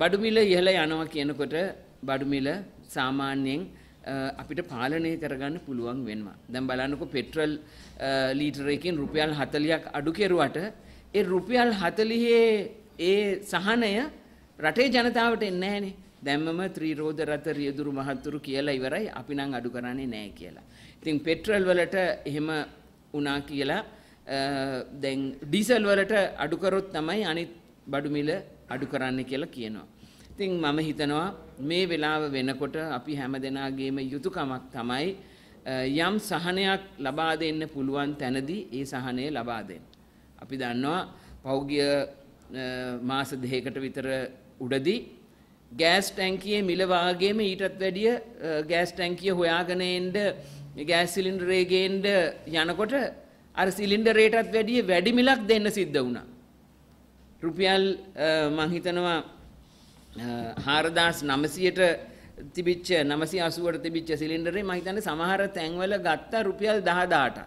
බඩුමිල ඉහළ යනවා කියනකොට බඩුමිල සාමාන්‍යයෙන් අපිට පාලනය කරගන්න පුළුවන් වෙනවා. දැන් බලන්නකො පෙට්‍රල් ලීටරයකින් රුපියල් 40ක් අඩු කෙරුවට ඒ රුපියල් 40 ඒ සහනය රටේ ජනතාවට එන්නේ නැහනේ. දැම්මම ත්‍රිරෝද රත රියදුරු මහතුරු කියලා ඉවරයි අපි නම් අඩු කරන්නේ නැහැ කියලා. ඉතින් පෙට්‍රල් වලට එහෙම වුණා කියලා දැන් ඩීසල් වලට අඩු කරොත් තමයි අනිත් බඩු මිල අඩු කරන්න කියලා කියනවා. ඉතින් මම හිතනවා මේ වෙලාව වෙනකොට අපි හැම දෙනාගේම යුතුයකමක් තමයි යම් සහනයක් ලබා දෙන්න පුළුවන් තැනදී ඒ සහනය ලබා දෙන්න. අපි දන්නවා පෞගිය මාස දෙකකට විතර උඩදී ගෑස් ටැංකියේ මිල වාගේම ඊටත් වැඩිය ගෑස් ටැංකිය හොයාගෙන එන්න ගෑස් සිලින්ඩරේ ගේන්න යනකොට අර සිලින්ඩරේටත් වැඩිය වැඩි මිලක් දෙන්න සිද්ධ වුණා. රුපියල් මං හිතනවා 4900ට තිබිච්ච 980ට තිබිච්ච සිලින්ඩරේ මං හිතන්නේ සමහර තැන්වල ගත්තා රුපියල් 10000ටත්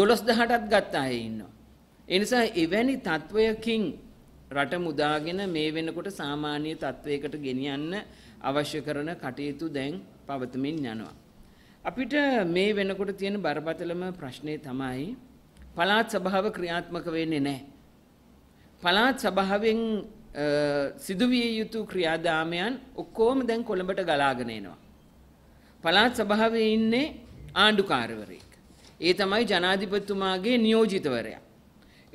12000ටත් ගත්තා අය ඉන්නවා. ඒ නිසා එවැනි තත්වයකින් රට මුදාගෙන මේ වෙනකොට සාමාන්‍ය තත්වයකට ගෙනියන්න අවශ්‍ය කරන කටයුතු දැන් පවතමින් යනවා. අපිට මේ වෙනකොට තියෙන බරපතලම ප්‍රශ්නේ තමයි පළාත් සභාව ක්‍රියාත්මක වෙන්නේ නැහැ. පළාත් සභාවෙන් සිදුවිය යුතු ක්‍රියාදාමයන් ඔක්කොම දැන් කොළඹට ගලාගෙන එනවා. පළාත් සභාවේ ඉන්නේ ආණ්ඩුකාරවරයෙක්. ඒ තමයි ජනාධිපතිතුමාගේ නියෝජිතවරයා.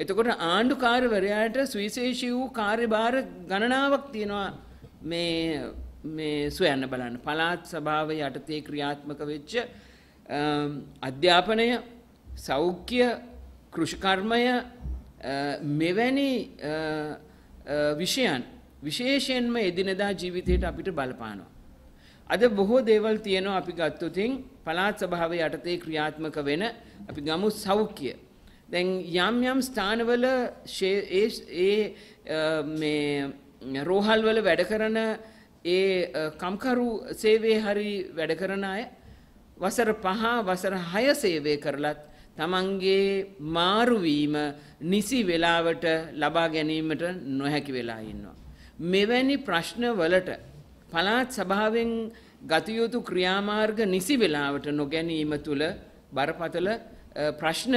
එතකොට ආණ්ඩුකාරවරයාට සුවිශේෂී වූ කාර්යභාර ගණනාවක් තියෙනවා මේ මේ සොයන්න බලන්න. පළාත් සභාව යටතේ ක්‍රියාත්මක වෙච්ච අධ්‍යාපනය, සෞඛ්‍ය, කෘෂිකර්මය මෙවැනි විෂයන් විශේෂයෙන්ම එදිනෙදා ජීවිතයට අපිට බලපානවා. අද බොහෝ දේවල් තියෙනවා අපි ගත්තොතින් පළාත් සභාව යටතේ ක්‍රියාත්මක වෙන අපි ගමු සෞඛ්‍ය. දැන් යම් යම් ස්ථානවල ඒ රෝහල්වල වැඩ කරන ඒ කම්කරු සේවේ හරි වැඩ කරන අය වසර පහ වසර හය සේවය කරලත් තමන්ගේ මාරුවීම නිසි වෙලාවට ලබා ගැනීමට නොහැකි වෙලා ඉන්නවා. මෙවැනි ප්‍රශ්නවලට පළාත් සභාවෙන් ගතයුතු ක්‍රියාමාර්ග නිසි වෙලාවට නොගැනීම තුළ බරපතල ප්‍රශ්න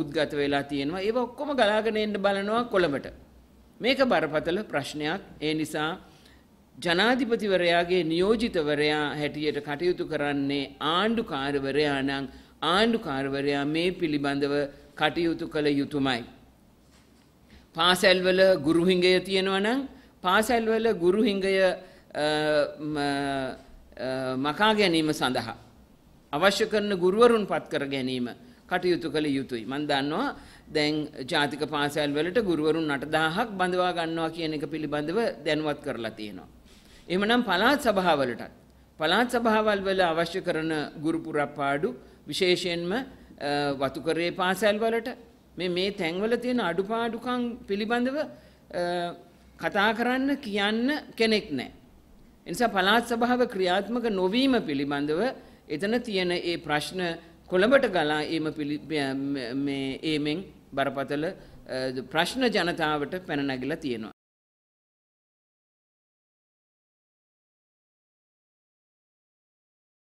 උද්ගත වෙලා තියෙනවා ඒ ඔක්කොම ගලාගෙන එන්න බලනවා කොළඹට. මේක බරපතල ප්‍රශ්නයක් ඒ නිසා ජනාධිපතිවරයාගේ නියෝජිතවරයා හැටියට කටයුතු කරන්නේ ආණ්ඩුකාරවරයා නං ආණ්ඩුකාරවරයා මේ පිළිබඳව කටයුතු කළ යුතුමයි. පාසැල්වල ගුරුහිංගය තියෙනවනම් පාසැල්වල ගුරුහිංගය මකා ගැනීම සඳහා. අවශ්‍ය කරන ගුරුවරුන් පත් කර ගැනීම කටයුතු කළ යුතුයි. මන් දන්නවා දැන් ජාතික පාසැල් වලට ගුරුවරුන් අටදාහක් බඳවා ගන්නවා කියන එක පිළිබඳව දැනුවත් කරලා තියෙනවා. එමනම් පළාත් සභාවලටත් පළාත් සභාවල් වල අවශ්‍ය කරන ගුරු පුරප්පාඩු විශේෂයෙන්ම වතුකරේ පාසල් වලට මේ මේ තැන්වල තියෙන අඩුපාඩුකම් පිළිබඳව කතා කරන්න කියන්න කෙනෙක් නැහැ. එනිසා පළාත් සභාව ක්‍රියාත්මක නොවීම පිළිබඳව එතන තියෙන ඒ ප්‍රශ්න කොළඹට ගලා ඒම ඒමෙන් බරපතල ප්‍රශ්න ජනතාවට පැන නැගිලා තියෙනවා.